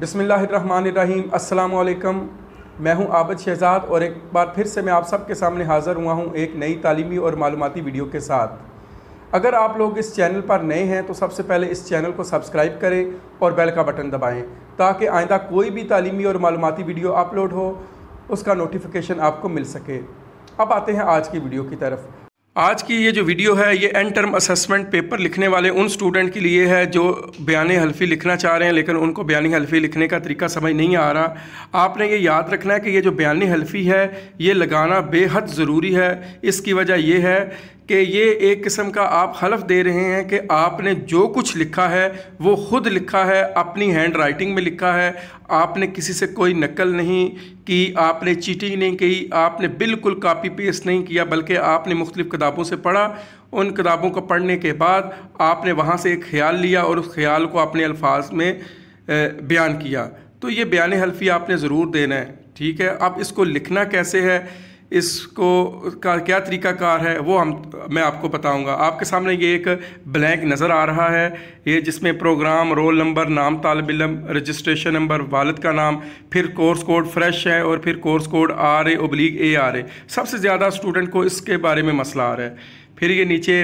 बिसमीम् अल्लाम मैं हूं आबद शहजाद और एक बार फिर से मैं आप सब के सामने हाज़र हुआ हूं एक नई तालीमी और मालूमती वीडियो के साथ अगर आप लोग इस चैनल पर नए हैं तो सबसे पहले इस चैनल को सब्सक्राइब करें और बेल का बटन दबाएं ताकि आइंदा कोई भी तालीमी और मालूमती वीडियो अपलोड हो उसका नोटिफिकेशन आपको मिल सके अब आते हैं आज की वीडियो की तरफ़ आज की ये जो वीडियो है ये एंड टर्म असेसमेंट पेपर लिखने वाले उन स्टूडेंट के लिए है जो बयान हल्फी लिखना चाह रहे हैं लेकिन उनको बयान हल्फी लिखने का तरीका समझ नहीं आ रहा आपने ये याद रखना है कि ये जो बयान हल्फी है ये लगाना बेहद ज़रूरी है इसकी वजह यह है कि ये एक किस्म का आप हलफ दे रहे हैं कि आपने जो कुछ लिखा है वो खुद लिखा है अपनी हैंड राइटिंग में लिखा है आपने किसी से कोई नकल नहीं की आपने चीटिंग नहीं की आपने बिल्कुल कापी पेस्ट नहीं किया बल्कि आपने मुख्तलिफ़ किताबों से पढ़ा उन किताबों को पढ़ने के बाद आपने वहाँ से एक ख्याल लिया और उस ख्याल को अपने अल्फाज में बयान किया तो ये बयान हल्फी आपने ज़रूर देना है ठीक है अब इसको लिखना कैसे है इसको का क्या तरीकाकार है वो हम मैं आपको बताऊंगा आपके सामने ये एक ब्लैंक नज़र आ रहा है ये जिसमें प्रोग्राम रोल नंबर नाम तालब इलम रजिस्ट्रेशन नंबर वालद का नाम फिर कोर्स कोड फ्रेश है और फिर course code R A oblique A R A सबसे ज़्यादा स्टूडेंट को इसके बारे में मसला आ रहा है फिर ये नीचे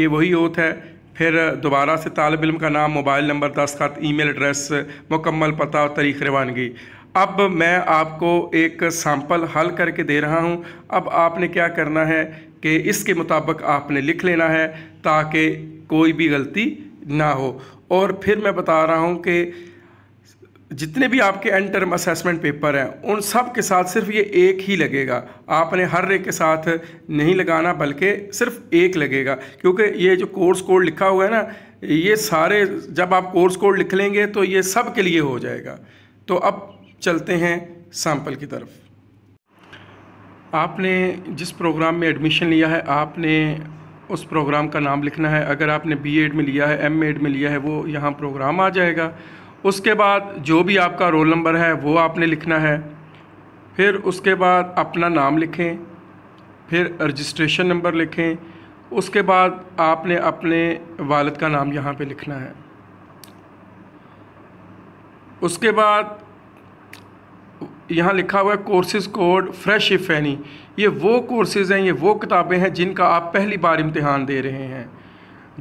ये वही ओथ है फिर दोबारा से तालब इलम का नाम मोबाइल नंबर दस्खत ई मेल एड्रेस मुकम्मल पता और तरीक़ रवानगी अब मैं आपको एक सैंपल हल करके दे रहा हूं अब आपने क्या करना है कि इसके मुताबिक आपने लिख लेना है ताकि कोई भी गलती ना हो और फिर मैं बता रहा हूं कि जितने भी आपके एंड टर्म असेसमेंट पेपर हैं उन सब के साथ सिर्फ ये एक ही लगेगा आपने हर एक के साथ नहीं लगाना बल्कि सिर्फ एक लगेगा क्योंकि ये जो कोर्स कोड लिखा हुआ है ना ये सारे जब आप कोर्स कोड लिख लेंगे तो ये सब के लिए हो जाएगा तो अब चलते हैं सैम्पल की तरफ आपने जिस प्रोग्राम में एडमिशन लिया है आपने उस प्रोग्राम का नाम लिखना है अगर आपने बी एड में लिया है एम एड में लिया है वो यहाँ प्रोग्राम आ जाएगा उसके बाद जो भी आपका रोल नंबर है वो आपने लिखना है फिर उसके बाद अपना नाम लिखें फिर रजिस्ट्रेशन नंबर लिखें उसके बाद आपने अपने वालद का नाम यहाँ पे लिखना है उसके बाद यहाँ लिखा हुआ है courses code fresh if any ये वो कोर्सेज़ हैं ये वो किताबें हैं जिनका आप पहली बार इम्तहान दे रहे हैं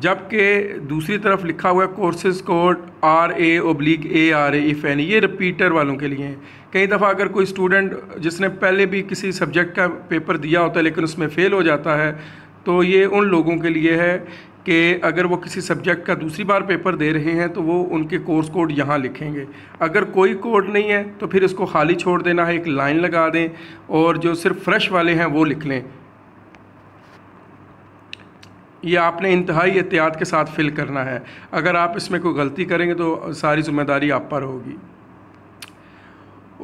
जबकि दूसरी तरफ लिखा हुआ है courses code R A oblique A R F any एन ये रिपीटर वालों के लिए हैं कई दफ़ा अगर कोई स्टूडेंट जिसने पहले भी किसी सब्जेक्ट का पेपर दिया होता है लेकिन उसमें फ़ेल हो जाता है तो ये उन लोगों के लिए है कि अगर वो किसी सब्जेक्ट का दूसरी बार पेपर दे रहे हैं तो वो उनके कोर्स कोड यहाँ लिखेंगे अगर कोई कोड नहीं है तो फिर इसको खाली छोड़ देना है एक लाइन लगा दें और जो सिर्फ फ्रेश वाले हैं वो लिख लें ये आपने इंतहाई एहतियात के साथ फिल करना है अगर आप इसमें कोई गलती करेंगे तो सारी जिम्मेदारी आप पर होगी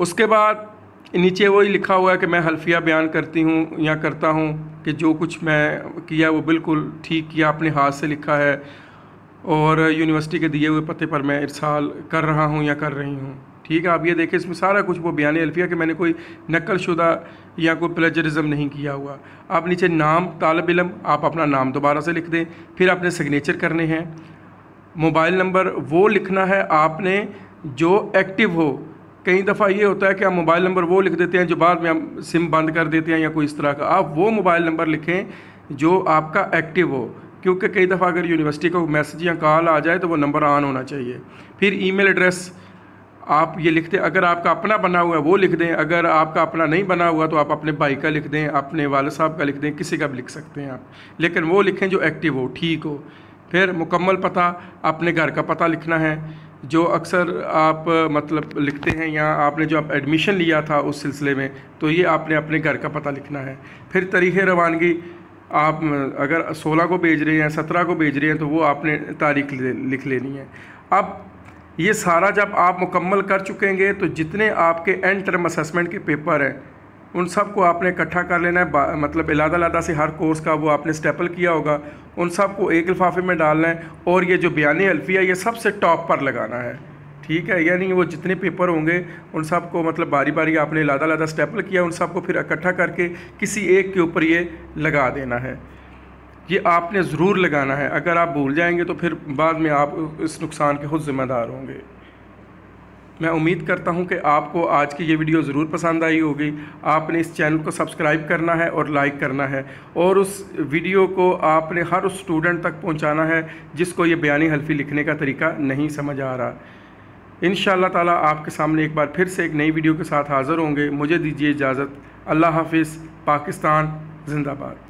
उसके बाद नीचे वही लिखा हुआ है कि मैं हल्फिया बयान करती हूँ या करता हूँ कि जो कुछ मैं किया वो बिल्कुल ठीक किया अपने हाथ से लिखा है और यूनिवर्सिटी के दिए हुए पते पर मैं इरसाल कर रहा हूँ या कर रही हूँ ठीक है आप ये देखें इसमें सारा कुछ वो बयान अल्फिया कि मैंने कोई नकलशुदा या कोई प्लेजरिज्म नहीं किया हुआ आप नीचे नाम तालब इलम आप अपना नाम दोबारा से लिख दें फिर आपने सिग्नेचर करने हैं मोबाइल नंबर वो लिखना है आपने जो एक्टिव हो कई दफ़ा ये होता है कि आप मोबाइल नंबर वो लिख देते हैं जो बाद में हम सिम बंद कर देते हैं या कोई इस तरह का आप वो मोबाइल नंबर लिखें जो आपका एक्टिव हो क्योंकि कई दफ़ा अगर यूनिवर्सिटी का मैसेज या कॉल आ जाए तो वो नंबर ऑन होना चाहिए फिर ईमेल एड्रेस आप ये लिखते अगर आपका अपना बना हुआ है वो लिख दें अगर आपका अपना नहीं बना हुआ तो आप अपने भाई का लिख दें अपने वाल साहब का लिख दें किसी का भी लिख सकते हैं आप लेकिन वो लिखें जो एक्टिव हो ठीक हो फिर मुकम्मल पता अपने घर का पता लिखना है जो अक्सर आप मतलब लिखते हैं या आपने जो आप एडमिशन लिया था उस सिलसिले में तो ये आपने अपने घर का पता लिखना है फिर तरीक़ रवानगी आप अगर 16 को भेज रहे हैं 17 को भेज रहे हैं तो वो आपने तारीख लिख लेनी है अब ये सारा जब आप मुकम्मल कर चुकेंगे तो जितने आपके एंड टर्म असेसमेंट के पेपर हैं उन सब को आपने इकट्ठा कर लेना है मतलब इलादा लादा से हर कोर्स का वो आपने स्टेपल किया होगा उन सब को एक लिफाफे में डालना है और ये जो बयान अल्फिया ये सबसे टॉप पर लगाना है ठीक है यानी वो जितने पेपर होंगे उन सब को मतलब बारी बारी आपने लादा लादा स्टेपल किया उन सब को फिर इकट्ठा करके किसी एक के ऊपर ये लगा देना है ये आपने ज़रूर लगाना है अगर आप भूल जाएंगे तो फिर बाद में आप इस नुकसान के खुद ज़िम्मेदार होंगे मैं उम्मीद करता हूं कि आपको आज की ये वीडियो ज़रूर पसंद आई होगी आपने इस चैनल को सब्सक्राइब करना है और लाइक करना है और उस वीडियो को आपने हर उस स्टूडेंट तक पहुंचाना है जिसको ये बयानी हल्फी लिखने का तरीका नहीं समझ आ रहा इन ताला आपके सामने एक बार फिर से एक नई वीडियो के साथ हाज़िर होंगे मुझे दीजिए इजाज़त अल्लाह हाफिज़ पाकिस्तान जिंदाबाद